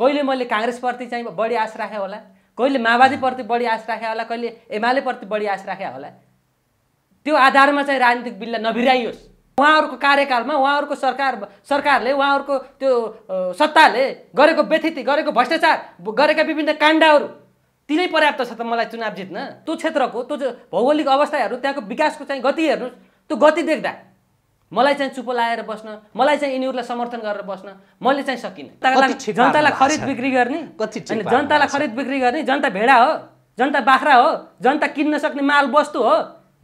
कहिले मैले काङ्ग्रेसप्रति चाहिँ बढी आश राखेँ होला कहिले माओवादीप्रति बढी आश राखेँ होला कहिले एमालेप्रति बढी आश राखेँ होला त्यो आधारमा चाहिँ राजनीतिक बिललाई नभिराइयोस् उहाँहरूको कार्यकालमा उहाँहरूको सरकार सरकारले उहाँहरूको त्यो सत्ताले गरेको व्यथिति गरेको भ्रष्टाचार गरेका विभिन्न काण्डहरू तिनै पर्याप्त छ त मलाई चुनाव जित्न त्यो क्षेत्रको त्यो भौगोलिक अवस्थाहरू त्यहाँको विकासको चाहिँ गति हेर्नुहोस् त्यो गति देख्दा मलाई चाहिँ चुपो लाएर बस्न मलाई चाहिँ यिनीहरूलाई समर्थन गरेर बस्न मैले चाहिँ सकिनँ जनतालाई खरिद बिक्री गर्ने कति जनतालाई खरिद बिक्री गर्ने जनता भेडा हो जनता बाख्रा हो जनता किन्न सक्ने माल वस्तु हो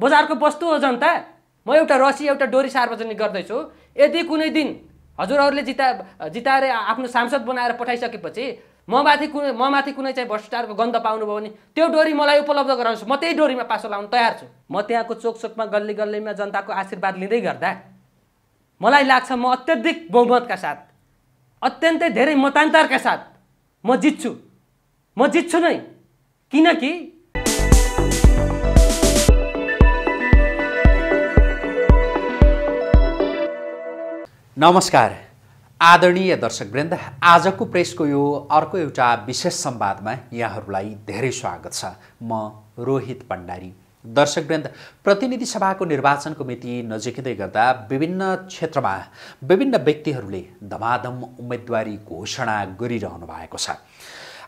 बजारको वस्तु हो जनता म एउटा रसी एउटा डोरी सार्वजनिक गर्दैछु यदि कुनै दिन हजुरहरूले जिता जिताएर आफ्नो सांसद बनाएर पठाइसकेपछि ममाथि कुनै ममाथि कुनै चाहिँ भ्रष्टाचारको गन्ध पाउनुभयो भने त्यो डोरी मलाई उपलब्ध गराउँछु म त्यही डोरीमा पासो लाउनु तयार छु म त्यहाँको चोकमा गल्ली गल्लीमा जनताको आशीर्वाद लिँदै गर्दा मलाई लाग्छ म अत्यधिक बहुमतका साथ अत्यन्तै धेरै मतान्तरका साथ म जित्छु म जित्छु नै किनकि नमस्कार आदरणीय दर्शकवृन्द आजको प्रेसको यो अर्को एउटा विशेष संवादमा यहाँहरूलाई धेरै स्वागत छ म रोहित भण्डारी दर्शकवृन्द प्रतिनिधि सभाको निर्वाचनको मिति नजिकिँदै गर्दा विभिन्न क्षेत्रमा विभिन्न व्यक्तिहरूले धमाधम उम्मेदवारी घोषणा गरिरहनु भएको छ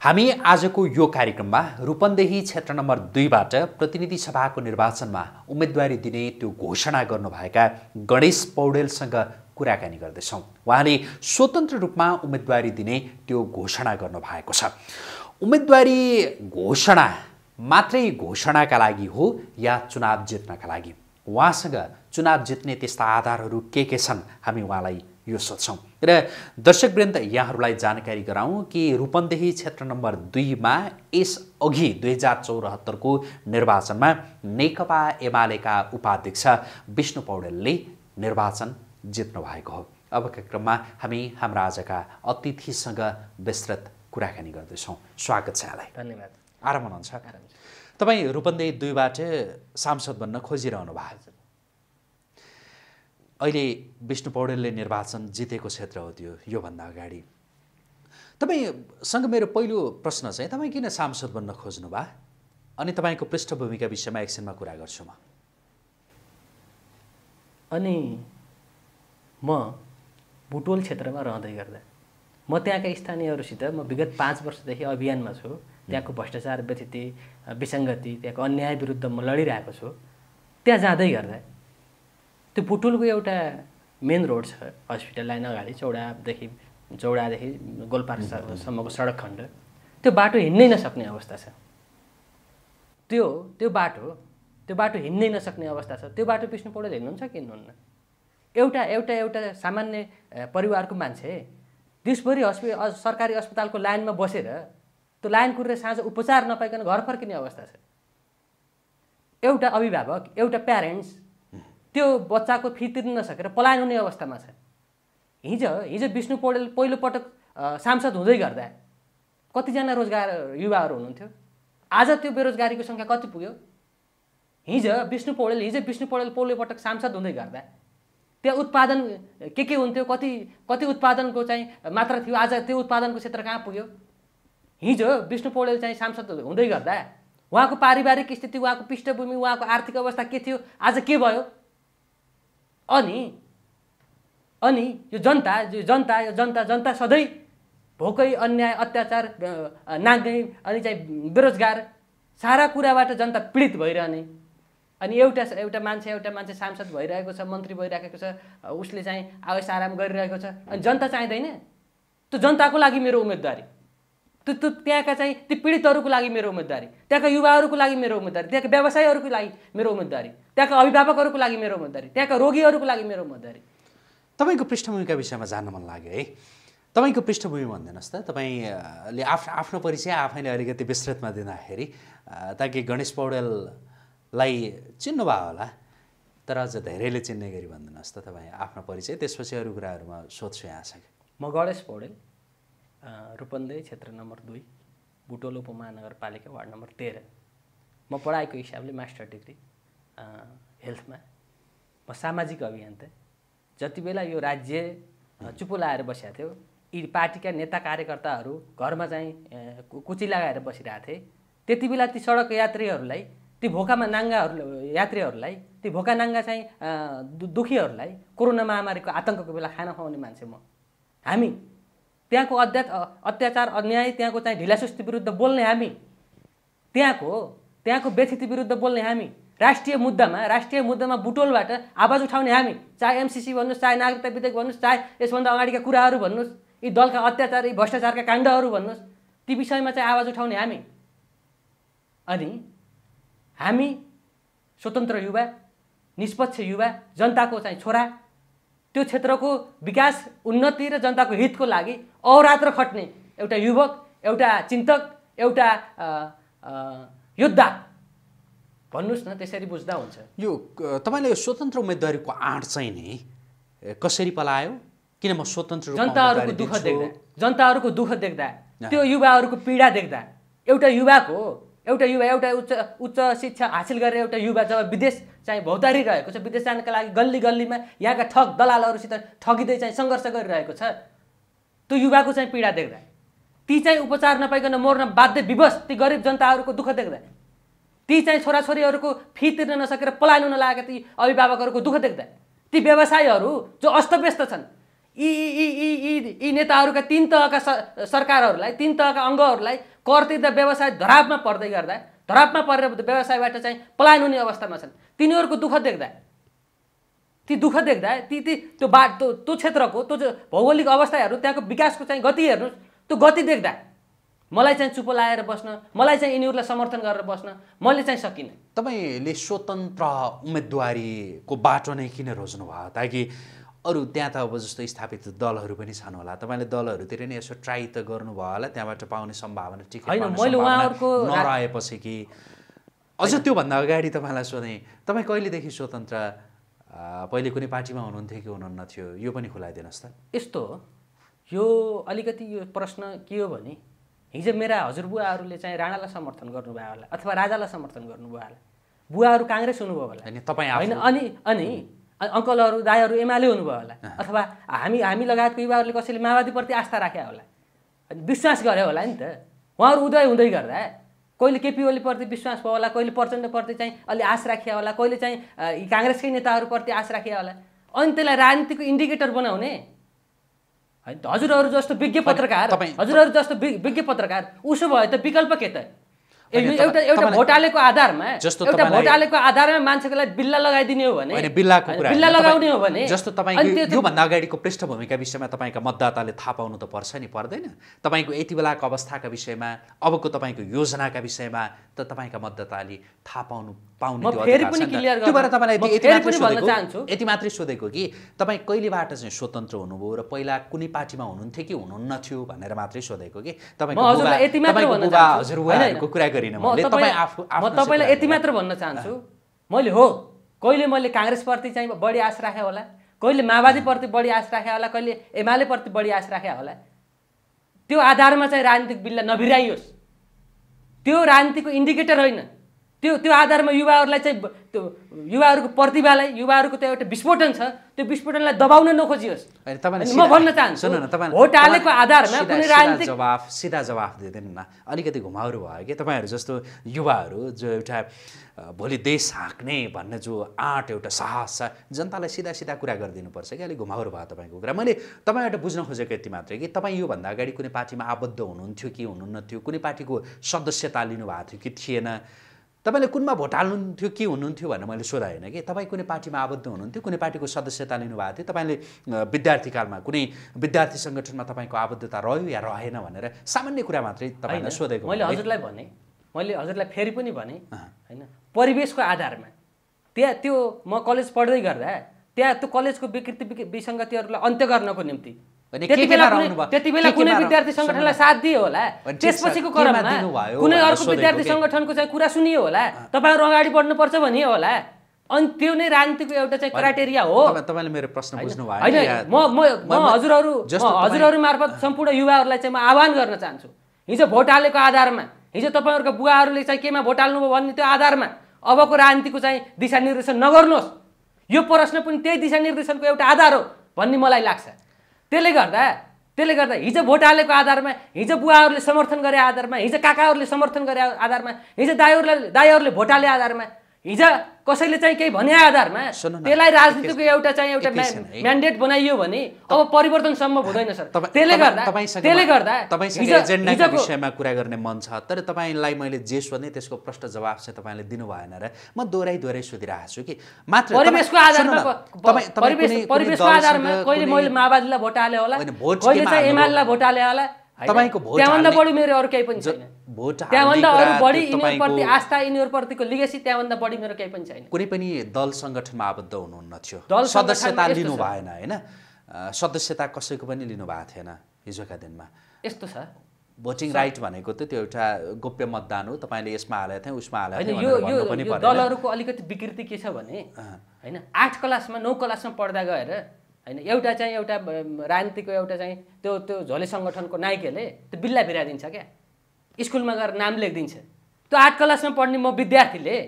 हामी आजको यो कार्यक्रममा रूपन्देही क्षेत्र नम्बर दुईबाट प्रतिनिधि सभाको निर्वाचनमा उम्मेदवारी दिने त्यो घोषणा गर्नुभएका गणेश पौडेलसँग कुराकानी गर्दैछौँ उहाँले स्वतन्त्र रूपमा उम्मेदवारी दिने त्यो घोषणा गर्नुभएको छ उम्मेदवारी घोषणा मात्रै घोषणाका लागि हो या चुनाव जित्नका लागि उहाँसँग चुनाव जित्ने त्यस्ता आधारहरू के के छन् हामी उहाँलाई यो सोध्छौँ र दर्शकवृन्द यहाँहरूलाई जानकारी गराउँ कि रूपन्देही क्षेत्र नम्बर दुईमा यसअघि दुई हजार चौरात्तरको निर्वाचनमा नेकपा एमालेका उपाध्यक्ष विष्णु पौडेलले निर्वाचन जित्नु भएको हो अबका क्रममा हामी हाम्रा आजका अतिथिसँग विस्तृत कुराकानी गर्दैछौँ स्वागत छ यहाँलाई धन्यवाद आराम हुनुहुन्छ तपाईँ रूपन्देही दुईबाट सांसद बन्न खोजिरहनु भएको अहिले विष्णु पौडेलले निर्वाचन जितेको क्षेत्र हो त्यो योभन्दा अगाडि तपाईँसँग मेरो पहिलो प्रश्न चाहिँ तपाईँ किन सांसद बन्न खोज्नु भयो अनि तपाईँको पृष्ठभूमिका विषयमा एकछिनमा कुरा गर्छु म अनि म बुटोल क्षेत्रमा रहँदै गर्दा म त्यहाँका स्थानीयहरूसित म विगत पाँच वर्षदेखि अभियानमा छु त्यहाँको भ्रष्टाचार व्यथिति विसङ्गति त्यहाँको अन्याय विरुद्ध म लडिरहेको छु त्यहाँ जाँदै गर्दा त्यो पुटुलको एउटा मेन रोड छ हस्पिटल लाइन अगाडि चौडादेखि चौडादेखि गोलपासम्मको सडक खण्ड त्यो बाटो हिँड्नै नसक्ने अवस्था छ त्यो त्यो बाटो त्यो बाटो हिँड्नै नसक्ने अवस्था छ त्यो बाटो पिस्नु पौडेल हिँड्नुहुन्छ कि हिँड्नुहुन्न एउटा एउटा एउटा सामान्य परिवारको मान्छे देशभरि हस्पि सरकारी अस्पतालको लाइनमा बसेर त्यो लाइन कुरेर साँझ उपचार नपाइकन घर फर्किने अवस्था छ एउटा अभिभावक एउटा प्यारेन्ट्स त्यो बच्चाको फी तिर्न नसकेर पलायन हुने अवस्थामा छ हिजो हिजो विष्णु पौडेल पहिलोपटक सांसद हुँदै गर्दा कतिजना रोजगार युवाहरू हुनुहुन्थ्यो आज त्यो बेरोजगारीको सङ्ख्या कति पुग्यो हिजो विष्णु पौडेल हिजो विष्णु पौडेल पहिलोपटक सांसद हुँदै गर्दा त्यहाँ उत्पादन के के हुन्थ्यो कति कति उत्पादनको चाहिँ मात्रा थियो आज त्यो उत्पादनको क्षेत्र कहाँ पुग्यो हिजो विष्णु पौडेल चाहिँ सांसद हुँदै गर्दा उहाँको पारिवारिक स्थिति उहाँको पृष्ठभूमि उहाँको आर्थिक अवस्था के थियो आज के भयो अनि अनि यो जनता यो जनता यो जनता जनता सधैँ भोकै अन्याय अत्याचार नाग्ने अनि चाहिँ बेरोजगार सारा कुराबाट जनता पीडित भइरहने अनि एउटा एउटा मान्छे एउटा मान्छे सांसद भइरहेको छ मन्त्री भइरहेको छ उसले चाहिँ आवेश आराम गरिरहेको छ अनि जनता चाहिँदैन त्यो जनताको लागि मेरो उम्मेदवारी त्यो त्यो त्यहाँका चाहिँ ती पीडितहरूको लागि मेरो उम्मेदवारी त्यहाँका युवाहरूको लागि मेरो उम्मेदवारी त्यहाँका व्यवसायहरूको लागि मेरो उम्मेदवारी त्यहाँका अभिभावकहरूको लागि मेरो उम्मेदवारी त्यहाँका रोगीहरूको लागि मेरो उम्मेदवारी तपाईँको पृष्ठभूमिका विषयमा जान्न मन लाग्यो है तपाईँको पृष्ठभूमि भनिदिनुहोस् त तपाईँले आफ्नो आफ्नो परिचय आफैले अलिकति विस्तृतमा दिँदाखेरि ताकि गणेश पौडेललाई चिन्नुभयो होला तर अझ धेरैले चिन्ने गरी भनिदिनुहोस् त तपाईँ आफ्नो परिचय त्यसपछि अरू कुराहरूमा सोध्छु यहाँसँग म गणेश पौडेल रूपन्देही क्षेत्र नम्बर दुई बुटोल उपमहानगरपालिका वार्ड नम्बर तेह्र म पढाएको हिसाबले मास्टर डिग्री हेल्थमा म सामाजिक अभियन्ता जति बेला यो राज्य चुपो लगाएर बसेको थियो यी पार्टीका नेता कार्यकर्ताहरू घरमा चाहिँ कुची लगाएर बसिरहेको थिए त्यति बेला ती सडक यात्रीहरूलाई ती भोकामा नाङ्गाहरू यात्रीहरूलाई ती भोका नाङ्गा चाहिँ दुखीहरूलाई कोरोना महामारीको आतङ्कको बेला खाना खुवाउने मान्छे म हामी त्यहाँको अध्या अत्याचार अन्याय त्यहाँको चाहिँ ढिलासुस्ती विरुद्ध बोल्ने हामी त्यहाँको त्यहाँको व्यथिति विरुद्ध बोल्ने हामी राष्ट्रिय मुद्दामा राष्ट्रिय मुद्दामा बुटोलबाट आवाज उठाउने हामी चाहे एमसिसी भन्नुहोस् चाहे नागरिकता विधेयक भन्नुहोस् चाहे यसभन्दा अगाडिका कुराहरू भन्नुहोस् यी दलका अत्याचार यी भ्रष्टाचारका काण्डहरू भन्नुहोस् ती विषयमा चाहिँ आवाज उठाउने हामी अनि हामी स्वतन्त्र युवा निष्पक्ष युवा जनताको चाहिँ छोरा त्यो क्षेत्रको विकास उन्नति र जनताको हितको लागि अहोरात्र खट्ने एउटा युवक एउटा चिन्तक एउटा योद्धा भन्नुहोस् न त्यसरी बुझ्दा हुन्छ यो तपाईँले स्वतन्त्र उम्मेदवारीको आँट चाहिँ नि कसरी पलायो किन म स्वतन्त्र जनताहरूको दुःख देख्दा जनताहरूको दुःख देख्दा त्यो युवाहरूको पीडा देख्दा एउटा युवाको एउटा युवा एउटा उच्च उच्च शिक्षा हासिल गरेर एउटा युवा जब विदेश चाहिँ भौतारी रहेको छ विदेश जानका लागि गल्ली गल्लीमा यहाँका ठग दलालहरूसित ठगिँदै चाहिँ सङ्घर्ष गरिरहेको छ त्यो युवाको चाहिँ पीडा देख्दा ती चाहिँ उपचार नपाइकन मर्न बाध्य विवश ती गरिब जनताहरूको दुःख देख्दा ती चाहिँ छोराछोरीहरूको फी तिर्न नसकेर पलायन हुन लागेका ती अभिभावकहरूको दुःख देख्दा ती व्यवसायीहरू जो अस्तव्यस्त छन् यी यी यी यी नेताहरूका तिन तहका सरकारहरूलाई तिन तहका अङ्गहरूलाई कर तिर्दा व्यवसाय धरापमा पर्दै गर्दा धरापमा परेर व्यवसायबाट चाहिँ पलायन हुने अवस्थामा छन् तिनीहरूको दुःख देख्दा ती दुःख देख्दा ती ती त्यो बा त्यो त्यो क्षेत्रको त्यो भौगोलिक अवस्थाहरू त्यहाँको विकासको चाहिँ गति हेर्नुहोस् त्यो गति देख्दा मलाई चाहिँ चुपो लाएर बस्न मलाई चाहिँ यिनीहरूलाई समर्थन गरेर बस्न मैले चाहिँ सकिनँ तपाईँले स्वतन्त्र उम्मेदवारीको बाटो नै किन रोज्नुभयो ताकि अरू त्यहाँ त अब जस्तो स्थापित दलहरू पनि छन् होला तपाईँले दलहरूतिर नै यसो ट्राई त गर्नुभयो होला त्यहाँबाट पाउने सम्भावना ठिक नरहेपछि कि अझ त्योभन्दा अगाडि तपाईँलाई सोधेँ तपाईँ कहिलेदेखि स्वतन्त्र पहिले कुनै पार्टीमा हुनुहुन्थ्यो कि हुनुहुन्न थियो यो पनि खुलाइदिनुहोस् त यस्तो यो अलिकति यो प्रश्न के हो भने हिजो मेरा हजुरबुवाहरूले चाहिँ राणालाई समर्थन गर्नुभयो होला अथवा राजालाई समर्थन गर्नुभयो होला बुवाहरू काङ्ग्रेस हुनुभयो होला तपाईँ होइन अनि अनि अङ्कलहरू दाईहरू एमाले हुनुभयो होला अथवा हामी हामी लगायतको युवाहरूले कसैले माओवादीप्रति आस्था राख्या होला विश्वास गरे होला नि त उहाँहरू उदय हुँदै गर्दा कहिले केपी ओलीप्रति विश्वास भयो होला कहिले प्रचण्डप्रति चाहिँ अलि आश राखिया होला कहिले चाहिँ काङ्ग्रेसकै नेताहरूप्रति आश राखिया होला अनि त्यसलाई राजनीतिको इन्डिकेटर बनाउने होइन हजुरहरू जस्तो विज्ञ पत्रकार हजुरहरू जस्तो विज्ञ पत्रकार उसो भयो त विकल्प के त एउटा एउटा भोट हालेको आधारमा जस्तो एउटा भोट हालेको आधारमा मान्छेकोलाई बिल्ला लगाइदिने हो भने बिल्लाको कुरा बिल्ला लगाउने हो भने जस्तो तपाईँको योभन्दा अगाडिको पृष्ठभूमिका विषयमा तपाईँका मतदाताले थाहा पाउनु त पर्छ नि पर्दैन तपाईँको यति बेलाको अवस्थाका विषयमा अबको तपाईँको योजनाका विषयमा त तपाईँका मतदाताले थाहा पाउनु पाउने यति मात्रै सोधेको कि तपाईँ कहिलेबाट चाहिँ स्वतन्त्र हुनुभयो र पहिला कुनै पार्टीमा हुनुहुन्थ्यो कि हुनुहुन्न थियो भनेर मात्रै सोधेको कि तपाईँको कुरा तपाईँलाई यति मात्र भन्न चाहन्छु मैले हो कहिले मैले काङ्ग्रेसप्रति चाहिँ बढी आश राखेँ होला कहिले माओवादीप्रति बढी आश राखेँ होला कहिले एमालेप्रति बढी आश राखेँ होला त्यो आधारमा चाहिँ राजनीतिक बिल्ला नभिराइयोस् त्यो राजनीतिको इन्डिकेटर होइन त्यो त्यो आधारमा युवाहरूलाई चाहिँ त्यो युवाहरूको प्रतिभालाई युवाहरूको त्यो एउटा विस्फोटन छ त्यो विस्फोटनलाई दबाउन नखोजियोस् म भन्न चाहन्छु भोट आधारमा कुनै राजनीतिक जवाफ सिधा जवाफ दिँदैन अलिकति घुमाउरो भयो कि तपाईँहरू जस्तो युवाहरू जो एउटा भोलि देश हाँक्ने भन्ने जो आँट एउटा साहस छ जनतालाई सिधा सिधा कुरा गरिदिनुपर्छ कि अलिक घुमाउरो भयो तपाईँको कुरा मैले तपाईँबाट बुझ्न खोजेको यति मात्रै कि तपाईँ योभन्दा अगाडि कुनै पार्टीमा आबद्ध हुनुहुन्थ्यो कि हुनुहुन्न थियो कुनै पार्टीको सदस्यता लिनुभएको थियो कि थिएन तपाईँले कुनमा भोट हाल्नुहुन्थ्यो के हुनुहुन्थ्यो भनेर मैले सोधा होइन कि तपाईँ कुनै पार्टीमा आबद्ध हुनुहुन्थ्यो कुनै पार्टीको सदस्यता लिनुभएको थियो तपाईँले विद्यार्थीकालमा कुनै विद्यार्थी सङ्गठनमा तपाईँको आबद्धता रह्यो या रहेन भनेर सामान्य कुरा मात्रै तपाईँलाई सोधेको मैले हजुरलाई भने मैले हजुरलाई फेरि पनि भने होइन परिवेशको आधारमा त्यहाँ त्यो म कलेज पढ्दै गर्दा त्यहाँ त्यो कलेजको विकृति विसङ्गतिहरूलाई अन्त्य गर्नको निम्ति त्यति बेला कुनै विद्यार्थी सङ्गठनलाई साथ दियो होला त्यसपछिको क्रममा कुनै अर्को विद्यार्थी सङ्गठनको चाहिँ कुरा सुनियो होला तपाईँहरू अगाडि बढ्नुपर्छ भनियो होला अनि त्यो नै राजनीतिको एउटा चाहिँ क्राइटेरिया हो तपाईँले मेरो प्रश्न बुझ्नु भयो म म हजुरहरू हजुरहरू मार्फत सम्पूर्ण युवाहरूलाई चाहिँ म आह्वान गर्न चाहन्छु हिजो भोट हालेको आधारमा हिजो तपाईँहरूको बुवाहरूले चाहिँ केमा भोट हाल्नुभयो भन्ने त्यो आधारमा अबको राजनीतिको चाहिँ दिशानिर्देशन नगर्नुहोस् यो प्रश्न पनि त्यही दिशानिर्देशनको एउटा आधार हो भन्ने मलाई लाग्छ त्यसले गर्दा त्यसले गर्दा हिजो भोट हालेको आधारमा हिजो बुवाहरूले समर्थन गरे आधारमा हिजो काकाहरूले समर्थन गरे आधारमा हिजो दाईहरूलाई दाईहरूले भोट हाले आधारमा हिजो कसैले चाहिँ केही भने आधारमा त्यसलाई राजनीतिको एउटा चाहिँ एउटा म्यान्डेट बनाइयो भने अब परिवर्तन सम्भव हुँदैन सर त्यसले गर्दा त्यसले गर्दा एजेन्डाको विषयमा कुरा गर्ने मन छ तर तपाईँलाई मैले जे सोध्ने त्यसको प्रष्ट जवाब चाहिँ तपाईँले दिनु भएन र म दोहोऱ्याइ दोहोऱ्याइ सोधिरहेको छु कि मात्र परिवेशको आधारमा परिवेशको आधारमा कहिले मैले माओवादीलाई भोट हाले होला कहिले चाहिँ एमालेलाई भोट हाले होला तपाईँको भोट त्यहाँभन्दा बढी मेरो अरू केही पनि छैन भोट त्यहाँभन्दा अरू बढी यिनीहरूप्रति आस्था यिनीहरूप्रतिको लिगेसी त्यहाँभन्दा बढी मेरो केही पनि छैन कुनै पनि दल सङ्गठनमा आबद्ध हुनुहुन्न थियो दल सदस्यता लिनु भएन होइन सदस्यता कसैको पनि लिनु भएको थिएन हिजोका दिनमा यस्तो छ भोटिङ राइट भनेको त त्यो एउटा गोप्य मतदान हो तपाईँले यसमा हालेको थिएँ उसमा हालेको दलहरूको अलिकति विकृति के छ भने होइन आठ क्लासमा नौ क्लासमा पढ्दा गएर होइन एउटा चाहिँ एउटा राजनीतिको एउटा चाहिँ त्यो त्यो झोले सङ्गठनको नायकहरूले त्यो बिल्ला भिराइदिन्छ क्या स्कुलमा गएर नाम लेखिदिन्छ त्यो आठ क्लासमा पढ्ने म विद्यार्थीले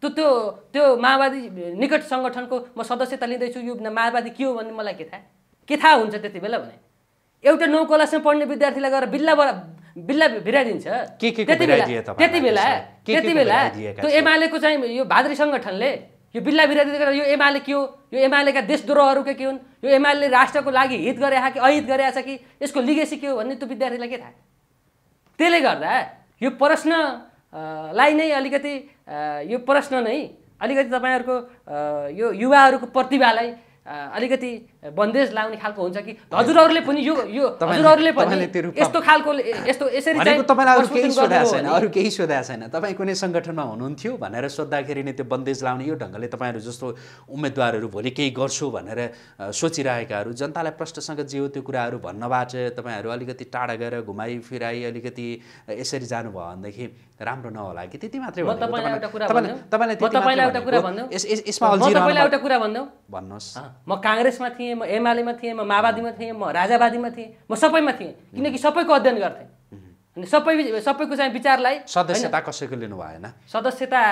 त्यो त्यो त्यो माओवादी निकट सङ्गठनको म सदस्यता लिँदैछु यो माओवादी के हो भन्ने मलाई के थाहा के थाहा हुन्छ त्यति बेला भने एउटा नौ क्लासमा पढ्ने विद्यार्थीलाई गएर बिल्ला बिल्ला भिराइदिन्छ त्यति बेला त्यति बेला त्यति बेला त्यो एमालेको चाहिँ यो भाद्री सङ्गठनले यो बिल्ला गर्दा यो एमाले के हो यो एमालेका देशद्रोहहरू के के हुन् यो एमाले राष्ट्रको लागि हित गरे कि अहित गरे छ कि यसको लिगेसी के हो भन्ने त्यो विद्यार्थीलाई के थाहा त्यसले गर्दा यो प्रश्नलाई नै अलिकति यो प्रश्न नै अलिकति तपाईँहरूको यो युवाहरूको प्रतिभालाई अलिकति बन्देज लाउने खालको हुन्छ कि हजुरहरूले पनि यो यो हजुरहरूले पनि यस्तो खालको यस्तो यसरी चाहिँ केही छैन अरू केही सोधाएको छैन तपाईँ कुनै सङ्गठनमा हुनुहुन्थ्यो भनेर सोद्धाखेरि नै त्यो बन्देज लाउने यो ढङ्गले तपाईँहरू जस्तो उम्मेदवारहरू भोलि केही गर्छु भनेर सोचिरहेकाहरू जनतालाई प्रष्टसँग जे हो त्यो कुराहरू भन्नबाट तपाईँहरू अलिकति टाढा गएर घुमाइ फिराइ अलिकति यसरी जानुभयो भनेदेखि राम्रो नहोला कि त्यति मात्रै भन्नुहोस् म काङ्ग्रेसमा थिएँ थिएँ म एमालेमा थिएँ म माओवादीमा थिएँ म राजावादीमा थिएँ म सबैमा थिएँ किनकि सबैको अध्ययन गर्थेँ अनि सबै सबैको चाहिँ विचारलाई सदस्यता कसैको लिनु भएन सदस्यता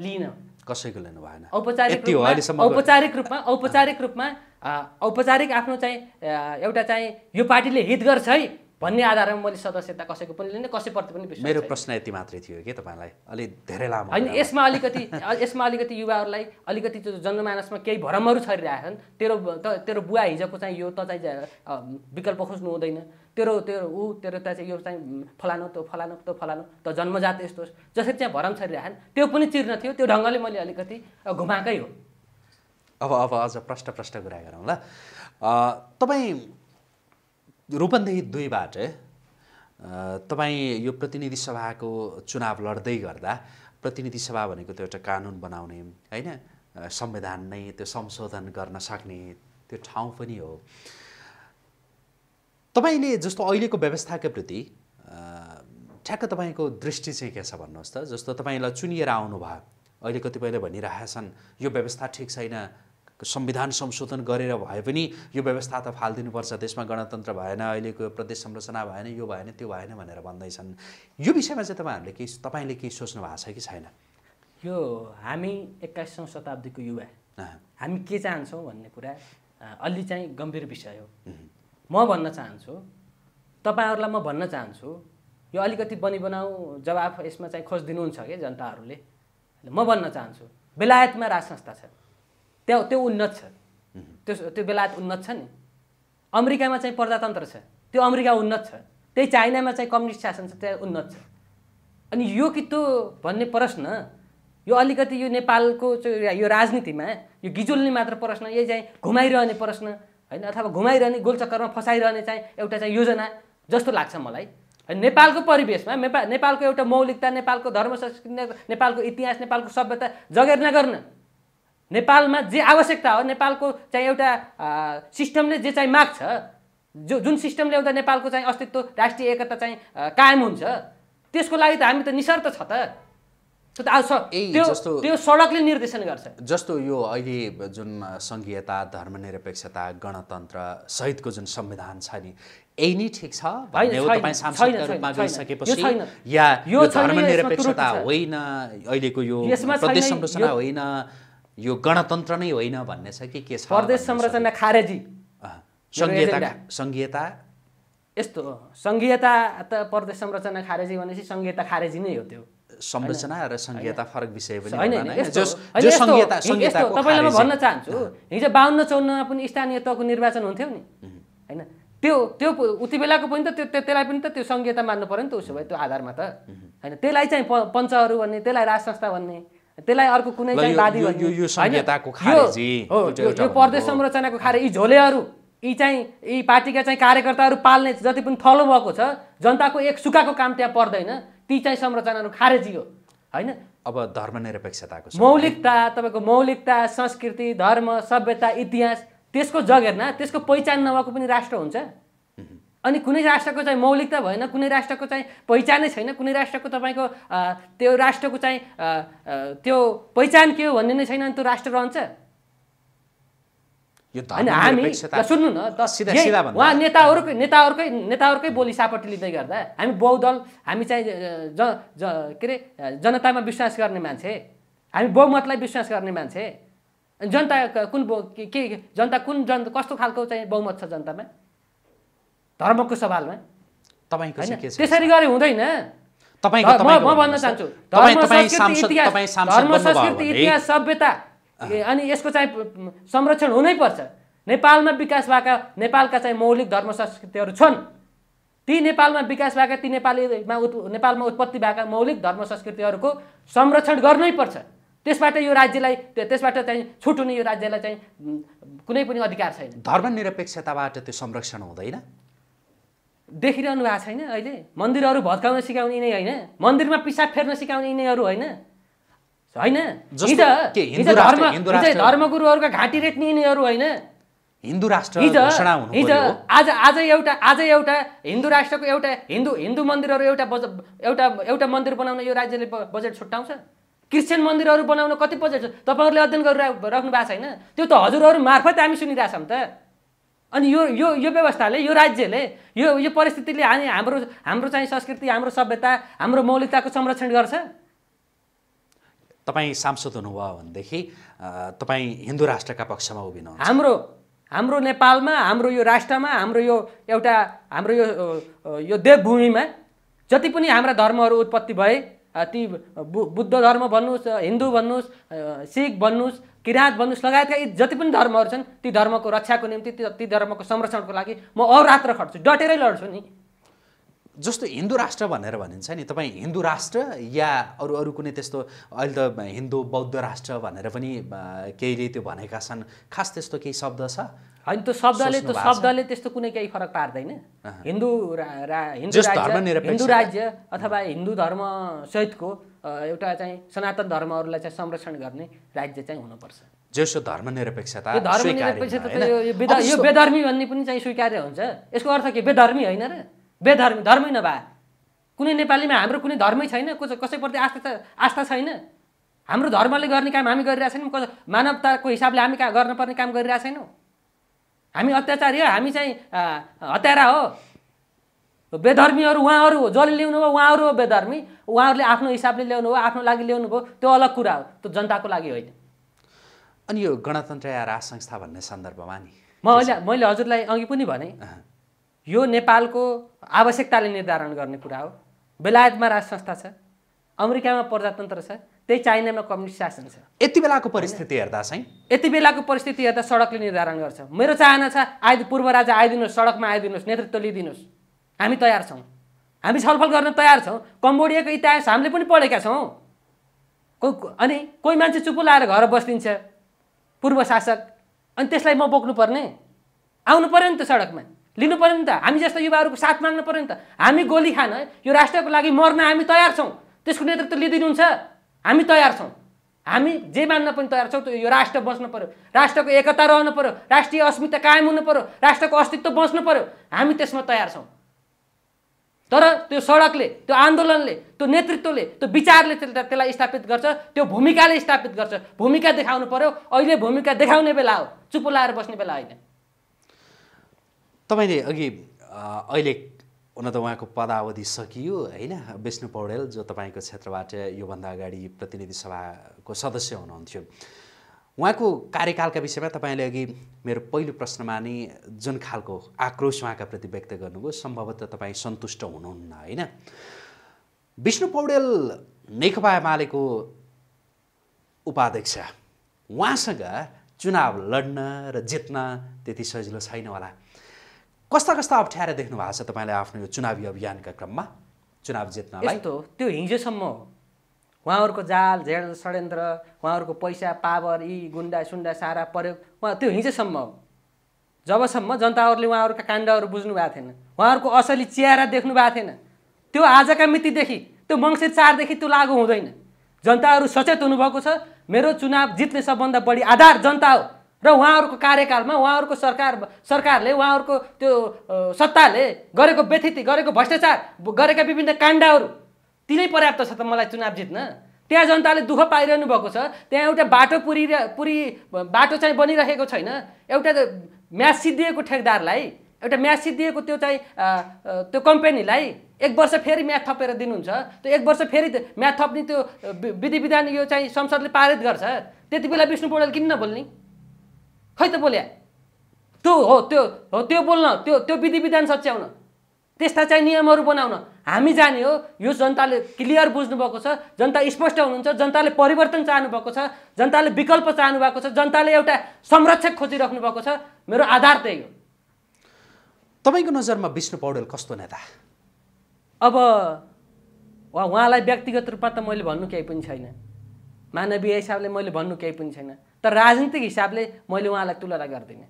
लिन कसैको लिनु भएन औपचारिक औपचारिक रूपमा औपचारिक रूपमा औपचारिक आफ्नो चाहिँ एउटा चाहिँ यो पार्टीले हित गर्छ है भन्ने आधारमा मैले सदस्यता कसैको पनि लिने कसैप्रति पनि मेरो प्रश्न यति मात्रै थियो कि तपाईँलाई अलिक धेरै लामो होइन यसमा अलिकति यसमा अलिकति युवाहरूलाई अलिकति त्यो जनमानसमा केही भ्रमहरू छन् तेरो त तेरो बुवा हिजोको चाहिँ यो त चाहिँ विकल्प खोज्नु हुँदैन तेरो तेरो ऊ तेरो त चाहिँ यो चाहिँ फलानु त्यो फलानु त्यो फलानु त जन्मजात यस्तो जसरी चाहिँ भरम छरिरहेछन् त्यो पनि चिर्न थियो त्यो ढङ्गले मैले अलिकति घुमाएकै हो अब अब अझ प्रष्ट प्रष्ट कुरा गरौँ ल तपाईँ रूपन्देही दुईबाट तपाईँ यो प्रतिनिधि सभाको चुनाव लड्दै गर्दा प्रतिनिधि सभा भनेको त्यो एउटा कानुन बनाउने होइन संविधान नै त्यो संशोधन गर्न सक्ने त्यो ठाउँ पनि हो तपाईँले जस्तो अहिलेको व्यवस्थाका प्रति ठ्याक्क तपाईँको दृष्टि चाहिँ के छ भन्नुहोस् त जस्तो तपाईँलाई चुनिएर आउनुभयो अहिले कतिपयले भनिरहेका छन् यो व्यवस्था ठिक छैन संविधान संशोधन गरेर भए पनि यो व्यवस्था त फालिदिनुपर्छ देशमा गणतन्त्र भएन अहिलेको प्रदेश संरचना भएन यो भएन त्यो भएन भनेर भन्दैछन् यो विषयमा चाहिँ तपाईँहरूले केही तपाईँले केही सोच्नु भएको छ कि छैन यो हामी एक्काइसौँ शताब्दीको युवा हामी के चाहन्छौँ भन्ने कुरा अलि चाहिँ गम्भीर विषय हो म भन्न चाहन्छु तपाईँहरूलाई म भन्न चाहन्छु यो अलिकति बनि बनाऊ जवाफ यसमा चाहिँ खोजिदिनुहुन्छ कि जनताहरूले म भन्न चाहन्छु बेलायतमा राज संस्था छ त्यो त्यो उन्नत छ त्यो त्यो बेलायत उन्नत छ नि अमेरिकामा चाहिँ प्रजातन्त्र छ त्यो अमेरिका उन्नत छ त्यही चाइनामा चाहिँ कम्युनिस्ट शासन छ त्यहाँ उन्नत छ अनि यो कि त्यो भन्ने प्रश्न यो अलिकति यो नेपालको यो राजनीतिमा यो गिजुल्ने मात्र प्रश्न यही चाहिँ घुमाइरहने प्रश्न होइन अथवा घुमाइरहने गोलचक्करमा फसाइरहने चाहिँ एउटा चाहिँ योजना जस्तो लाग्छ मलाई नेपालको परिवेशमा नेपाल नेपालको एउटा मौलिकता नेपालको धर्म संस्कृति नेपालको इतिहास नेपालको सभ्यता जगेर्ना गर्न नेपालमा जे आवश्यकता हो नेपालको चाहिँ एउटा सिस्टमले जे चाहिँ माग्छ जो जुन सिस्टमले एउटा नेपालको चाहिँ अस्तित्व राष्ट्रिय एकता चाहिँ कायम हुन्छ त्यसको लागि त हामी त निसर्त छ त त्यो सडकले निर्देशन गर्छ जस्तो यो अहिले जुन सङ्घीयता धर्मनिरपेक्षता गणतन्त्र सहितको जुन संविधान छ नि यही नै ठिक छ या धर्मनिरपेक्षता होइन अहिलेको यो संरचना होइन यो गणतन्त्र नै होइन भन्ने छ कि के छ प्रदेश संरचना खारेजी सङ्घीयता सङ्घीयता यस्तो सङ्घीयता त प्रदेश संरचना खारेजी भनेपछि सङ्घीयता खारेजी नै हो त्यो संरचना र सङ्घीयता फरक विषय पनि तपाईँलाई म भन्न चाहन्छु हिजो बाहन्न चौन्नमा पनि स्थानीय तहको निर्वाचन हुन्थ्यो नि होइन त्यो त्यो उति बेलाको पनि त त्यो त्यसलाई पनि त त्यो सङ्घीयता मान्नु पऱ्यो नि त उसो भए त्यो आधारमा त होइन त्यसलाई चाहिँ पञ्चहरू भन्ने त्यसलाई राज संस्था भन्ने त्यसलाई अर्को कुनै चाहिँ वादी यो प्रदेश संरचनाको खारे यी झोलेहरू यी चाहिँ यी पार्टीका चाहिँ कार्यकर्ताहरू पाल्ने जति पनि थलो भएको छ जनताको एक सुकाको काम त्यहाँ पर्दैन ती चाहिँ संरचनाहरू खारेजी हो होइन अब धर्मनिरपेक्षताको मौलिकता तपाईँको मौलिकता संस्कृति धर्म सभ्यता इतिहास त्यसको जगेर्ना त्यसको पहिचान नभएको पनि राष्ट्र हुन्छ अनि कुनै राष्ट्रको चाहिँ मौलिकता भएन कुनै राष्ट्रको चाहिँ पहिचानै छैन कुनै राष्ट्रको तपाईँको त्यो राष्ट्रको चाहिँ त्यो पहिचान के हो भन्ने नै छैन अनि त्यो राष्ट्र रहन्छ हामी सुन्नु न उहाँ नेताहरूकै नेताहरूकै नेताहरूकै बोली सापट्टि लिँदै गर्दा हामी बहुदल हामी चाहिँ ज ज के अरे जनतामा विश्वास गर्ने मान्छे हामी बहुमतलाई विश्वास गर्ने मान्छे जनता कुन के जनता कुन जन कस्तो खालको चाहिँ बहुमत छ जनतामा धर्मको सवालमा तपाईँको त्यसरी गरे हुँदैन म भन्न चाहन्छु धर्म संस्कृति इतिहास सभ्यता अनि यसको चाहिँ संरक्षण हुनैपर्छ नेपालमा विकास भएका नेपालका चाहिँ मौलिक धर्म संस्कृतिहरू छन् ती नेपालमा विकास भएका ती नेपालीमा उत् नेपालमा उत्पत्ति भएका मौलिक धर्म संस्कृतिहरूको संरक्षण गर्नैपर्छ त्यसबाट यो राज्यलाई त्यसबाट चाहिँ छुट यो राज्यलाई चाहिँ कुनै पनि अधिकार छैन धर्मनिरपेक्षताबाट त्यो संरक्षण हुँदैन देखिरहनु भएको छैन अहिले मन्दिरहरू भत्काउन सिकाउने नै होइन मन्दिरमा पिसाब फेर्न सिकाउने यिनीहरू होइन होइन धर्मगुरुहरूका घाँटी रेट्ने यिनीहरू होइन हिन्दू राष्ट्र हिजो आज आज एउटा आज एउटा हिन्दू राष्ट्रको एउटा हिन्दू हिन्दू मन्दिरहरू एउटा बज एउटा एउटा मन्दिर बनाउन यो राज्यले बजेट छुट्याउँछ क्रिस्चियन मन्दिरहरू बनाउन कति बजेट छ तपाईँहरूले अध्ययन गरेर राख्नु भएको छैन त्यो त हजुरहरू मार्फत हामी सुनिरहेछौँ त अनि यो यो यो व्यवस्थाले यो राज्यले यो यो परिस्थितिले हामी हाम्रो हाम्रो चाहिँ संस्कृति हाम्रो सभ्यता हाम्रो मौलिकताको संरक्षण गर्छ तपाईँ सांसद हुनुभयो भनेदेखि तपाईँ हिन्दू राष्ट्रका पक्षमा उभिनु हाम्रो हाम्रो नेपालमा हाम्रो यो राष्ट्रमा हाम्रो यो एउटा हाम्रो यो यो देवभूमिमा जति पनि हाम्रा धर्महरू उत्पत्ति भए ती बुद्ध धर्म भन्नुहोस् हिन्दू भन्नुहोस् सिख भन्नुहोस् किराँत बन्धुस लगायतका यी जति पनि धर्महरू छन् ती धर्मको रक्षाको निम्ति ती धर्मको संरक्षणको लागि म अरात्र खट्छु डटेरै लड्छु नि जस्तो हिन्दू राष्ट्र भनेर भनिन्छ नि तपाईँ हिन्दू राष्ट्र या अरू अरू कुनै त्यस्तो अहिले त हिन्दू बौद्ध राष्ट्र भनेर पनि केहीले त्यो भनेका छन् खास त्यस्तो केही शब्द छ होइन त्यो शब्दले त्यो शब्दले त्यस्तो कुनै केही फरक पार्दैन हिन्दू हिन्दू राज्य हिन्दू राज्य अथवा हिन्दू धर्मसहितको एउटा चाहिँ सनातन धर्महरूलाई चाहिँ संरक्षण गर्ने राज्य चाहिँ हुनुपर्छ जसो धर्मनिरपेक्षता यो बेधर्मी भन्ने पनि चाहिँ स्वीकार्य हुन्छ यसको अर्थ के बेधर्मी होइन र बेधर्मी धर्मै नभए कुनै नेपालीमा हाम्रो कुनै धर्मै छैन कसैप्रति आस्था आस्था छैन हाम्रो धर्मले गर्ने काम हामी गरिरहेको छैनौँ मानवताको हिसाबले हामी कहाँ गर्नुपर्ने काम गरिरहेको छैनौँ हामी अत्याचारी हो हामी चाहिँ हत्यारा हो बेधर्मीहरू उहाँहरू हो जसले ल्याउनु भयो उहाँहरू हो बेधर्मी उहाँहरूले आफ्नो हिसाबले ल्याउनु भयो आफ्नो लागि ल्याउनु भयो त्यो अलग कुरा हो त्यो जनताको लागि होइन अनि यो गणतन्त्र या राज संस्था भन्ने सन्दर्भमा नि म अहिले मैले हजुरलाई अघि पनि भने यो नेपालको आवश्यकताले निर्धारण गर्ने कुरा हो बेलायतमा राज संस्था छ अमेरिकामा प्रजातन्त्र छ त्यही चाइनामा कम्युनिस्ट शासन छ यति बेलाको परिस्थिति हेर्दा चाहिँ यति बेलाको परिस्थिति हेर्दा सडकले निर्धारण गर्छ मेरो चाहना छ आइ पूर्व राजा आइदिनुहोस् सडकमा आइदिनुहोस् नेतृत्व लिइदिनुहोस् हामी तयार छौँ हामी छलफल गर्न तयार छौँ कम्बोडियाको इतिहास हामीले पनि पढेका छौँ अनि कोही मान्छे चुप्पो लाएर घर बस्दिन्छ पूर्व शासक अनि त्यसलाई म बोक्नु पर्ने आउनु पऱ्यो नि त सडकमा लिनु पऱ्यो नि त हामी जस्तो युवाहरूको साथ माग्नु पऱ्यो नि त हामी गोली खान यो राष्ट्रको लागि मर्न हामी तयार छौँ त्यसको नेतृत्व लिइदिनुहुन्छ हामी तयार छौँ हामी जे मान्न पनि तयार छौँ यो राष्ट्र बस्नु पऱ्यो राष्ट्रको एकता रहनु पऱ्यो राष्ट्रिय अस्मिता कायम हुनु पऱ्यो राष्ट्रको अस्तित्व बस्नु पऱ्यो हामी त्यसमा तयार छौँ तर त्यो सडकले त्यो आन्दोलनले त्यो नेतृत्वले त्यो विचारले त्यसलाई स्थापित गर्छ त्यो भूमिकाले स्थापित गर्छ भूमिका देखाउनु पर्यो अहिले भूमिका देखाउने बेला हो चुप लाएर बस्ने बेला होइन तपाईँले अघि अहिले हुन त उहाँको पदावधि सकियो होइन विष्णु पौडेल जो तपाईँको क्षेत्रबाट योभन्दा अगाडि प्रतिनिधि सभाको सदस्य हुनुहुन्थ्यो उहाँको कार्यकालका विषयमा तपाईँले अघि मेरो पहिलो प्रश्नमा नै जुन खालको आक्रोश उहाँका प्रति व्यक्त गर्नुभयो सम्भवतः तपाईँ सन्तुष्ट हुनुहुन्न होइन विष्णु पौडेल नेकपा एमालेको उपाध्यक्ष उहाँसँग चुनाव लड्न र जित्न त्यति सजिलो छैन होला कस्ता कस्ता अप्ठ्यारा देख्नु भएको छ तपाईँले आफ्नो यो चुनावी अभियानका क्रममा चुनाव जित्नलाई त्यो हिजोसम्म उहाँहरूको जाल झेल षड्यन्त्र उहाँहरूको पैसा पावर यी गुन्डा सुन्डा सारा प्रयोग उहाँ त्यो हिजोसम्म हो जबसम्म जनताहरूले उहाँहरूका काण्डहरू बुझ्नु भएको थिएन उहाँहरूको असली चियारा देख्नु भएको थिएन त्यो आजका मितिदेखि त्यो मङ्सिर चारदेखि त्यो लागु हुँदैन जनताहरू सचेत हुनुभएको छ मेरो चुनाव जित्ने सबभन्दा बढी आधार जनता हो र उहाँहरूको कार्यकालमा उहाँहरूको सरकार सरकारले उहाँहरूको त्यो सत्ताले गरेको व्यथिति गरेको भ्रष्टाचार गरेका विभिन्न काण्डहरू तिनै पर्याप्त छ त मलाई चुनाव जित्न त्यहाँ जनताले दुःख पाइरहनु भएको छ त्यहाँ एउटा बाटो पुरी पुरी बाटो चाहिँ बनिरहेको छैन एउटा म्याच सिद्धिएको ठेकदारलाई एउटा म्याच सिद्धिएको त्यो चाहिँ त्यो कम्पनीलाई एक वर्ष फेरि म्याथ थपेर दिनुहुन्छ त्यो एक वर्ष फेरि म्याथ थप्ने त्यो विधि विधान यो चाहिँ संसदले पारित गर्छ त्यति बेला विष्णु पौडेल किन नबोल्ने खै त बोल्या त्यो हो त्यो हो त्यो बोल्न त्यो त्यो विधि विधान सच्याउन त्यस्ता चाहिँ नियमहरू बनाउन हामी जाने हो यो जनताले क्लियर बुझ्नुभएको छ जनता स्पष्ट हुनुहुन्छ जनताले परिवर्तन चाहनुभएको छ जनताले विकल्प चाहनु भएको छ जनताले एउटा संरक्षक खोजिराख्नु भएको छ मेरो आधार त्यही हो तपाईँको नजरमा विष्णु पौडेल कस्तो नेता अब वा उहाँलाई व्यक्तिगत रूपमा त मैले भन्नु केही पनि छैन मानवीय हिसाबले मैले भन्नु केही पनि छैन तर राजनीतिक हिसाबले मैले उहाँलाई तुलना गर्दिनँ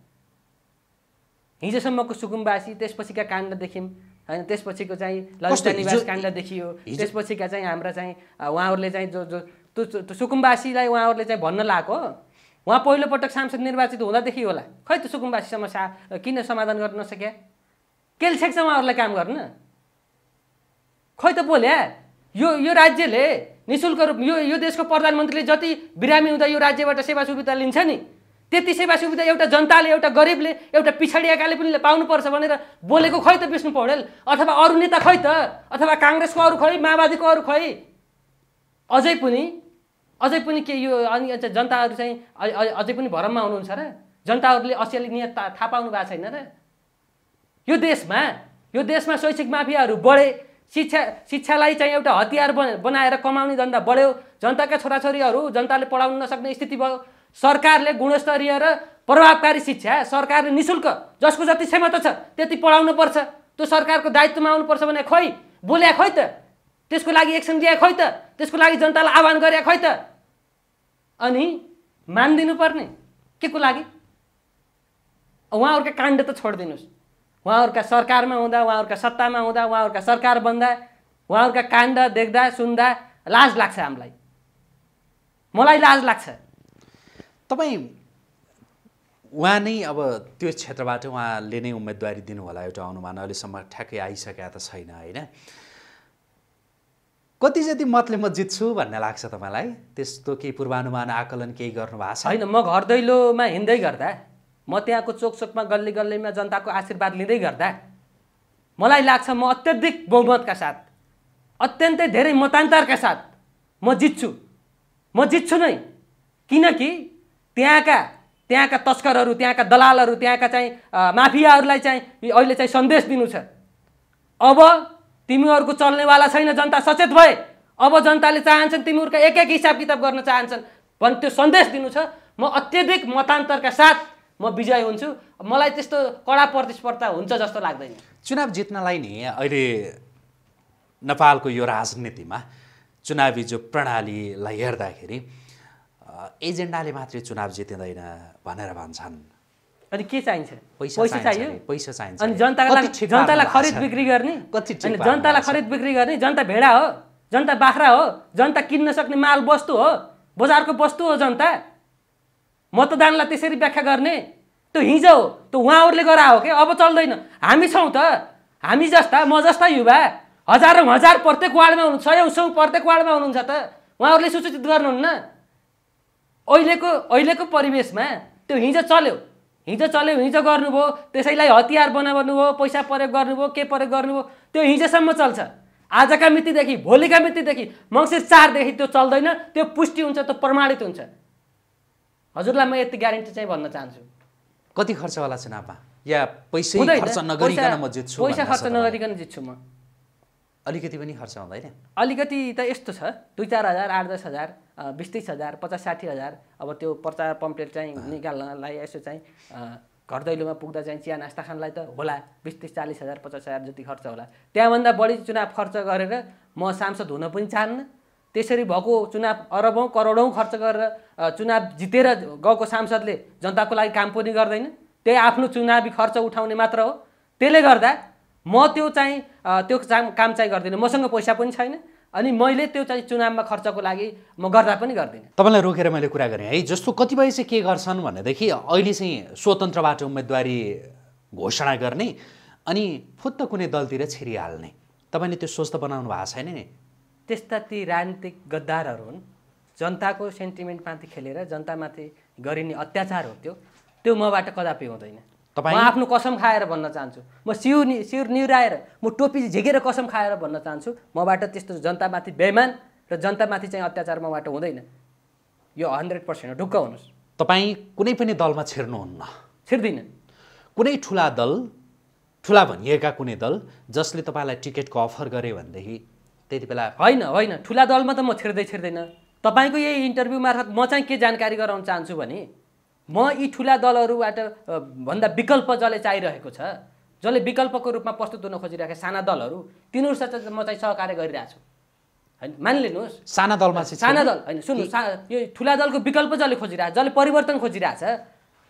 हिजोसम्मको सुकुम्बासी त्यसपछिका काण्ड देख्यौँ होइन त्यसपछिको चाहिँ ललिता निवास काण्ड देखियो त्यसपछिका चाहिँ हाम्रा चाहिँ उहाँहरूले चाहिँ जो जो त्यो सुकुम्बासीलाई उहाँहरूले चाहिँ भन्न लाएको उहाँ पहिलोपटक सांसद निर्वाचित हुँदादेखि होला खै त्यो सुकुम्बासी समस्या किन समाधान गर्न नसक्या केले छेक्छ उहाँहरूलाई काम गर्न खै त बोल्या यो यो राज्यले नि शुल्क रूप यो यो देशको प्रधानमन्त्रीले जति बिरामी हुँदा यो राज्यबाट सेवा सुविधा लिन्छ नि त्यति सेवा सुविधा एउटा जनताले एउटा गरिबले एउटा पिछडिएकाले पनि पाउनुपर्छ भनेर बोलेको खै त विष्णु पौडेल अथवा अरू नेता खै त अथवा काङ्ग्रेसको अरू खै माओवादीको अरू खै अझै पनि अझै पनि के यो अनि जनताहरू चाहिँ अझै पनि भरममा हुनुहुन्छ र जनताहरूले असियाली नियत थाहा पाउनु भएको छैन र यो देशमा यो देशमा शैक्षिक माफियाहरू बढे शिक्षा शिक्षालाई चाहिँ एउटा हतियार बनाएर कमाउने धन्दा बढ्यो जनताका छोराछोरीहरू जनताले पढाउन नसक्ने स्थिति भयो सरकारले गुणस्तरीय र प्रभावकारी शिक्षा सरकारले नि शुल्क जसको जति क्षमता छ त्यति पर्छ त्यो सरकारको दायित्वमा आउनुपर्छ भने खोइ बोल्या खोइ त त्यसको लागि एक्सन लिया खोइ त त्यसको लागि जनतालाई आह्वान गरे खोइ त अनि मानिदिनुपर्ने के को लागि उहाँहरूका काण्ड त छोडिदिनुहोस् उहाँहरूका सरकारमा हुँदा उहाँहरूका सत्तामा हुँदा उहाँहरूका सरकार बन्दा उहाँहरूका काण्ड देख्दा सुन्दा लाज लाग्छ हामीलाई मलाई लाज लाग्छ तपाईँ उहाँ नै अब त्यो क्षेत्रबाट उहाँले नै उम्मेदवारी दिनुहोला एउटा अनुमान अहिलेसम्म ठ्याक्कै आइसकेका त छैन होइन कति जति मतले म जित्छु भन्ने लाग्छ तपाईँलाई त्यस्तो केही पूर्वानुमान आकलन केही गर्नु भएको छ होइन म घर दैलोमा हिँड्दै गर्दा म त्यहाँको चोकचोकमा गल्ली गल्लीमा जनताको आशीर्वाद लिँदै गर्दा मलाई लाग्छ म अत्यधिक बहुमतका साथ अत्यन्तै धेरै मतान्तरका साथ म जित्छु म जित्छु नै किनकि त्यहाँका त्यहाँका तस्करहरू त्यहाँका दलालहरू त्यहाँका चाहिँ माफियाहरूलाई चाहिँ अहिले चाहिँ सन्देश दिनु छ अब तिमीहरूको चल्नेवाला छैन जनता सचेत भए अब जनताले चाहन्छन् तिमीहरूका एक एक हिसाब किताब गर्न चाहन्छन् भने त्यो सन्देश दिनु छ म अत्यधिक मतान्तरका साथ म विजय हुन्छु मलाई त्यस्तो कडा प्रतिस्पर्धा हुन्छ जस्तो लाग्दैन चुनाव जित्नलाई नि अहिले नेपालको यो राजनीतिमा चुनावी जो प्रणालीलाई हेर्दाखेरि एजेन्डाले मात्रै चुनाव जितिँदैन भनेर भन्छन् अनि के चाहिन्छ पैसा चाहियो पैसा चाहिन्छ अनि जनतालाई जनतालाई खरिद बिक्री गर्ने कति जनतालाई खरिद बिक्री गर्ने जनता भेडा हो जनता बाख्रा हो जनता किन्न सक्ने माल वस्तु हो बजारको वस्तु हो जनता मतदानलाई त्यसरी व्याख्या गर्ने त्यो हिजो हो त्यो उहाँहरूले गरा हो कि अब चल्दैन हामी छौँ त हामी जस्ता म जस्ता युवा हजारौँ हजार प्रत्येक वार्डमा हुनु सयौँ सौ प्रत्येक वार्डमा हुनुहुन्छ त उहाँहरूले सूचित गर्नुहुन्न अहिलेको अहिलेको परिवेशमा त्यो हिजो चल्यो हिजो चल्यो हिजो गर्नुभयो त्यसैलाई हतियार बनाउनु भयो पैसा प्रयोग गर्नुभयो के प्रयोग गर्नुभयो त्यो हिजोसम्म चल्छ आजका मितिदेखि भोलिका मितिदेखि मङ्सिर चारदेखि त्यो चल्दैन त्यो पुष्टि हुन्छ त्यो प्रमाणित हुन्छ हजुरलाई म यति ग्यारेन्टी चाहिँ भन्न चाहन्छु कति खर्च होला चुनावमा या पैसा खर्च नगरिकन म जित्छु पैसा खर्च नगरिकन जित्छु म अलिकति पनि खर्च हुँदैन अलिकति त यस्तो छ दुई चार हजार आठ दस हजार बिस तिस हजार पचास साठी हजार अब त्यो प्रचार पम्पलेट चाहिँ निकाल्नलाई यसो चाहिँ घर दैलोमा पुग्दा चाहिँ चिया नास्ता खानलाई त होला बिस तिस चालिस हजार पचास हजार जति खर्च होला त्यहाँभन्दा बढी चुनाव खर्च गरेर म सांसद हुन पनि चाहन्न त्यसरी भएको चुनाव अरबौँ करोडौँ खर्च गरेर चुनाव जितेर गएको सांसदले जनताको लागि काम पनि गर्दैन त्यही आफ्नो चुनावी खर्च उठाउने मात्र हो त्यसले गर्दा म त्यो चाहिँ त्यो काम चाहिँ गर्दिनँ मसँग पैसा पनि छैन अनि मैले त्यो चाहिँ चुनावमा खर्चको लागि म गर्दा पनि गर्दिनँ तपाईँलाई रोकेर मैले कुरा गरेँ है जस्तो कतिपय चाहिँ के गर्छन् भनेदेखि अहिले चाहिँ स्वतन्त्रबाट उम्मेदवारी घोषणा गर्ने अनि फुत्त कुनै दलतिर छिरिहाल्ने तपाईँले त्यो सोच त बनाउनु भएको छैन नि त्यस्ता ती राजनीतिक गद्दारहरू हुन् जनताको सेन्टिमेन्टमाथि खेलेर जनतामाथि गरिने अत्याचार हो त्यो त्यो मबाट कदापि हुँदैन तपाईँ म आफ्नो कसम खाएर भन्न चाहन्छु म सिउ नि सिउ निहुराएर म टोपी झिकेर कसम खाएर भन्न चाहन्छु मबाट त्यस्तो जनतामाथि बेमान र जनतामाथि चाहिँ अत्याचार मबाट हुँदैन यो हन्ड्रेड पर्सेन्ट हो ढुक्क हुनुहोस् तपाईँ कुनै पनि दलमा छिर्नुहुन्न छिर्दिनँ कुनै ठुला दल ठुला भनिएका कुनै दल जसले तपाईँलाई टिकटको अफर गरे भनेदेखि त्यति बेला होइन होइन ठुला दलमा त म छिर्दै छिर्दैन तपाईँको यही इन्टरभ्यू मार्फत म चाहिँ के जानकारी गराउन चाहन्छु भने म यी ठुला दलहरूबाट भन्दा विकल्प जसले चाहिरहेको छ जसले विकल्पको रूपमा प्रस्तुत हुन खोजिरहेको साना दलहरू तिनीहरूसित म चाहिँ सहकार्य गरिरहेको छु होइन मानिलिनुहोस् साना दलमा चाहिँ साना दल होइन सुन्नु सा यो ठुला दलको विकल्प जसले छ जसले परिवर्तन खोजिरहेछ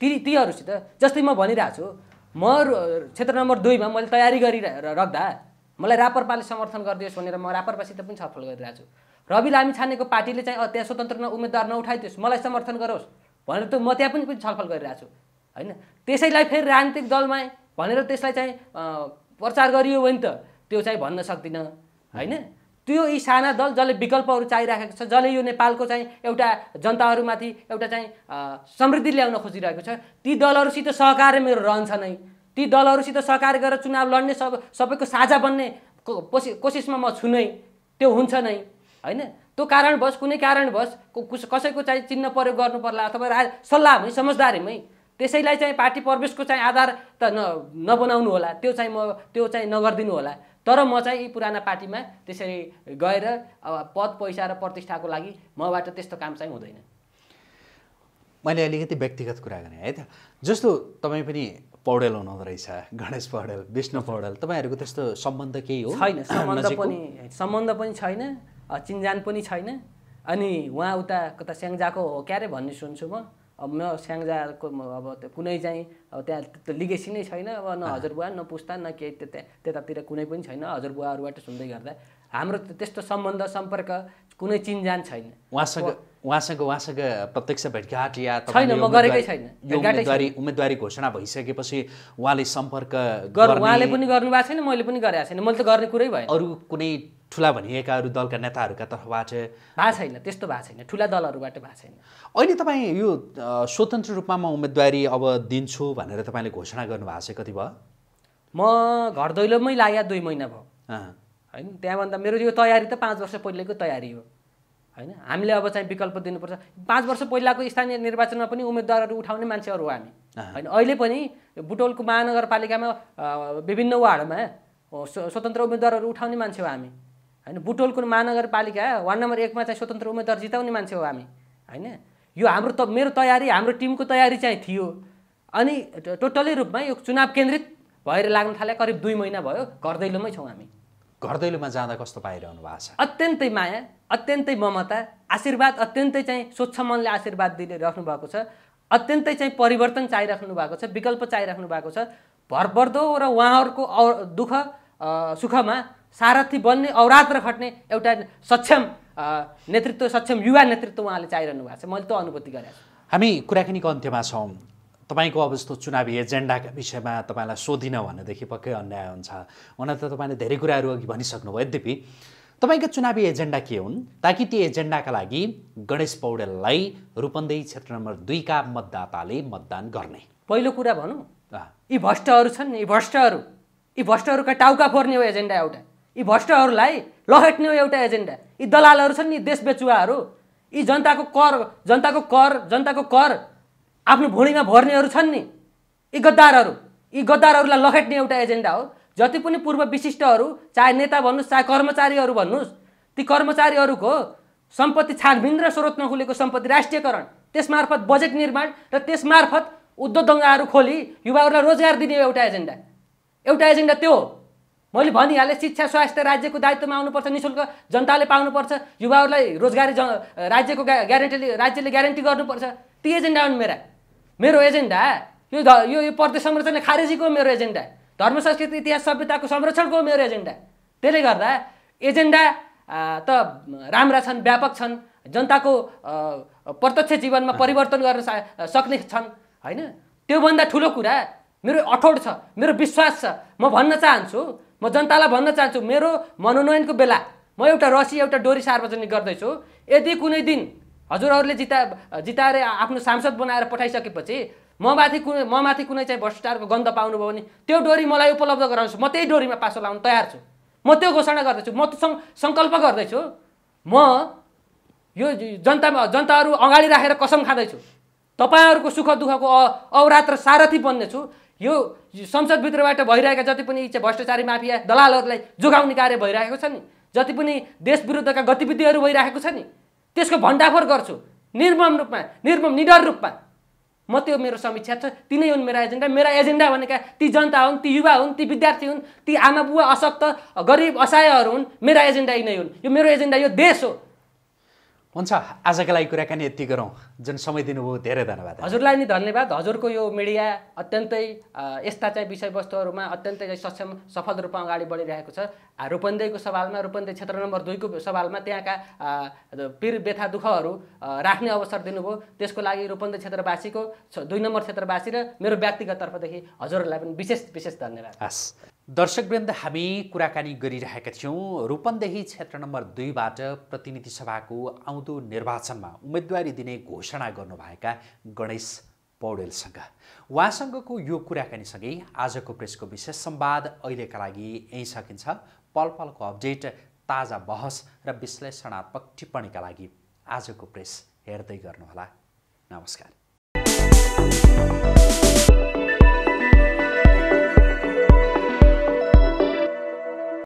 ती तीहरूसित जस्तै म भनिरहेको छु म क्षेत्र नम्बर दुईमा मैले तयारी गरिराख्दा मलाई रापरपाले समर्थन गरिदियोस् भनेर म रापरपासित पनि छलफल गरिरहेको छु रवि लामी छानेको पार्टीले चाहिँ त्यहाँ स्वतन्त्र उम्मेद्वार नउठाइदियोस् मलाई समर्थन गरोस् भनेर त म त्यहाँ पनि पनि छलफल गरिरहेको छु होइन त्यसैलाई फेरि राजनीतिक दलमा भनेर त्यसलाई चाहिँ प्रचार गरियो भने त त्यो चाहिँ भन्न सक्दिनँ होइन त्यो यी साना दल जसले विकल्पहरू चाहिरहेको छ जसले यो नेपालको चाहिँ एउटा जनताहरूमाथि एउटा चाहिँ समृद्धि ल्याउन खोजिरहेको छ ती दलहरूसित सहकार्य मेरो रहन्छ नै ती दलहरूसित सहकार्य गरेर चुनाव लड्ने सब सबैको साझा बन्ने कोसि कोसिसमा म छु नै त्यो हुन्छ नै होइन त्यो कारण कारणवश कुनै कारण कारणवश कसैको चाहिँ चिन्ह प्रयोग गर्नु पर्ला अथवा सल्लाह सल्लाहमै समझदारीमै त्यसैलाई चाहिँ पार्टी प्रवेशको चाहिँ आधार त न नबनाउनु होला त्यो चाहिँ म त्यो चाहिँ नगरिदिनु होला तर म चाहिँ यी पुराना पार्टीमा त्यसरी गएर अब पद पैसा र प्रतिष्ठाको लागि मबाट त्यस्तो काम चाहिँ हुँदैन मैले अलिकति व्यक्तिगत कुरा गरेँ है त जस्तो तपाईँ पनि पौडेल हुनुहुँदो रहेछ गणेश पौडेल विष्णु पौडेल तपाईँहरूको त्यस्तो सम्बन्ध केही हो छैन सम्बन्ध पनि सम्बन्ध पनि छैन चिन्जान पनि छैन अनि उहाँ उता कता स्याङ्जाको हो क्या अरे भन्ने सुन्छु म अब म स्याङ्जाको अब त्यो कुनै चाहिँ अब त्यहाँ त्यो लिगेसी नै छैन अब न हजुरबुवा न पुस्ता न केही त्यता त्यतातिर कुनै पनि छैन हजुरबुवाहरूबाट सुन्दै गर्दा हाम्रो त्यस्तो सम्बन्ध सम्पर्क कुनै चिन्जान छैन उहाँसँग उहाँसँग उहाँसँग प्रत्यक्ष भेटघाट या छैन म गरेकै छैन उम्मेदवारी उम्मेदवारी घोषणा भइसकेपछि उहाँले सम्पर्क उहाँले पनि गर्नुभएको छैन मैले पनि गरेको छैन मैले त गर्ने कुरै भयो अरू कुनै ठुला भनिएकाहरू दलका नेताहरूका तर्फबाट भएको छैन त्यस्तो भएको छैन ठुला दलहरूबाट भएको छैन अहिले तपाईँ यो स्वतन्त्र रूपमा म उम्मेदवारी अब दिन्छु भनेर तपाईँले घोषणा गर्नुभएको छ कति भयो म घर दैलोमै लाग दुई महिना भयो होइन त्यहाँभन्दा मेरो यो तयारी त पाँच वर्ष पहिलेको तयारी हो होइन हामीले अब चाहिँ विकल्प दिनुपर्छ पाँच वर्ष पहिलाको स्थानीय निर्वाचनमा पनि उम्मेदवारहरू उठाउने मान्छेहरू हो हामी होइन अहिले पनि बुटोलको महानगरपालिकामा विभिन्न वार्डमा स्वतन्त्र उम्मेद्वारहरू उठाउने मान्छे हो हामी होइन बुटोलको महानगरपालिका वार्ड नम्बर एकमा चाहिँ स्वतन्त्र उम्मेद्वार जिताउने मान्छे हो हामी होइन यो हाम्रो त मेरो तयारी हाम्रो टिमको तयारी चाहिँ थियो अनि टोटल्ली रूपमा यो चुनाव केन्द्रित भएर लाग्न थाले करिब दुई महिना भयो घर दैलोमै छौँ हामी घर दैलोमा जाँदा कस्तो पाइरहनु भएको छ अत्यन्तै माया अत्यन्तै ममता आशीर्वाद अत्यन्तै चाहिँ स्वच्छ मनले आशीर्वाद दिइराख्नु भएको छ अत्यन्तै चाहिँ परिवर्तन चाहिराख्नु भएको छ विकल्प चाहिराख्नु भएको छ भरपर्दो र उहाँहरूको दुःख सुखमा सारथी बन्ने औरात्र खट्ने एउटा सक्षम नेतृत्व सक्षम युवा नेतृत्व उहाँले चाहिरहनु भएको छ मैले त्यो अनुभूति गरेको छु हामी कुराकानीको अन्त्यमा छौँ तपाईँको अब जस्तो चुनावी एजेन्डाका विषयमा तपाईँलाई सोधिनँ भनेदेखि पक्कै अन्याय हुन्छ हुन त तपाईँले धेरै कुराहरू अघि भनिसक्नुभयो यद्यपि तपाईँको चुनावी एजेन्डा के हुन् ताकि ती एजेन्डाका लागि गणेश पौडेललाई रूपन्देही क्षेत्र नम्बर दुईका मतदाताले मतदान गर्ने पहिलो कुरा भनौँ यी भ्रष्टहरू छन् यी भ्रष्टहरू यी भ्रष्टहरूका टाउका फोर्ने हो एजेन्डा एउटा यी भ्रष्टहरूलाई लखेट्ने एउटा एजेन्डा यी दलालहरू छन् यी देश बेचुवाहरू यी जनताको कर जनताको कर जनताको कर आफ्नो भुँडीमा भर्नेहरू छन् नि यी गद्दारहरू यी गद्दारहरूलाई लखेट्ने एउटा एजेन्डा हो जति पनि पूर्व विशिष्टहरू चाहे नेता भन्नुहोस् चाहे कर्मचारीहरू भन्नुहोस् ती कर्मचारीहरूको सम्पत्ति छानबिन र स्रोत नखुलेको सम्पत्ति राष्ट्रियकरण त्यसमार्फत बजेट निर्माण र त्यसमार्फत उद्योग दङ्गाहरू खोली युवाहरूलाई रोजगार दिने एउटा एजेन्डा एउटा एजेन्डा त्यो हो मैले भनिहालेँ शिक्षा स्वास्थ्य राज्यको दायित्वमा आउनुपर्छ नि शुल्क जनताले पाउनुपर्छ युवाहरूलाई रोजगारी राज्यको ग्यारेन्टीले राज्यले ग्यारेन्टी गर्नुपर्छ ती एजेन्डा हुन् मेरा मेरो एजेन्डा यो यो, यो प्रदेश संरचना खारेजीको मेरो एजेन्डा धर्म संस्कृति इतिहास सभ्यताको संरक्षणको मेरो एजेन्डा त्यसले गर्दा एजेन्डा त राम्रा छन् व्यापक छन् जनताको प्रत्यक्ष जीवनमा परिवर्तन गर्न सक्ने छन् होइन त्योभन्दा ठुलो कुरा मेरो अठोट छ मेरो विश्वास छ म भन्न चाहन्छु म जनतालाई भन्न चाहन्छु मेरो मनोनयनको बेला म एउटा रसी एउटा डोरी सार्वजनिक गर्दैछु यदि कुनै दिन हजुरहरूले जिता जिताएर आफ्नो सांसद बनाएर पठाइसकेपछि म ममाथि कुनै म माथि कुनै चाहिँ भ्रष्टाचारको गन्ध पाउनुभयो भने त्यो डोरी मलाई उपलब्ध गराउँछु म त्यही डोरीमा पासो लाउनु तयार छु म त्यो घोषणा गर्दैछु म त्यो सङ्कल्प गर्दैछु म यो जनतामा जनताहरू अगाडि राखेर कसम खाँदैछु तपाईँहरूको सुख दुःखको औरात र सारथी बन्नेछु यो संसदभित्रबाट भइरहेका जति पनि भ्रष्टाचारी माफिया दलालहरूलाई जोगाउने कार्य भइरहेको छ नि जति पनि देश विरुद्धका गतिविधिहरू भइरहेको छ नि त्यसको भण्डाफोर गर्छु निर्मम रूपमा निर्मम निडर रूपमा म त्यो मेरो समीक्षा छ तिनै हुन् मेरा एजेन्डा मेरा एजेन्डा भनेका ती जनता हुन् ती युवा हुन् ती विद्यार्थी हुन् ती आमा बुवा अशक्त गरिब असहायहरू हुन् मेरा एजेन्डा यिनै हुन् यो मेरो एजेन्डा यो देश हो हुन्छ आजको लागि कुराकानी यति गरौँ जुन समय दिनुभयो धेरै धन्यवाद हजुरलाई नि धन्यवाद हजुरको यो मिडिया अत्यन्तै यस्ता चाहिँ विषयवस्तुहरूमा अत्यन्तै सक्षम सफल रूपमा अगाडि बढिरहेको छ रूपन्देहीको सवालमा रूपन्देही क्षेत्र नम्बर दुईको सवालमा त्यहाँका पीर व्यथा दुःखहरू राख्ने अवसर दिनुभयो त्यसको लागि रूपन्देही क्षेत्रवासीको दुई नम्बर क्षेत्रवासी र मेरो व्यक्तिगत तर्फदेखि हजुरहरूलाई पनि विशेष विशेष धन्यवाद हस् दर्शकवृन्द हामी कुराकानी गरिरहेका थियौँ रूपन्देही क्षेत्र नम्बर दुईबाट प्रतिनिधि सभाको आउँदो निर्वाचनमा उम्मेदवारी दिने घोषणा गर्नुभएका गणेश पौडेलसँग उहाँसँगको यो कुराकानीसँगै आजको प्रेसको विशेष सम्वाद अहिलेका लागि यहीँ सकिन्छ पल पलको अपडेट ताजा बहस र विश्लेषणात्मक टिप्पणीका लागि आजको प्रेस हेर्दै गर्नुहोला नमस्कार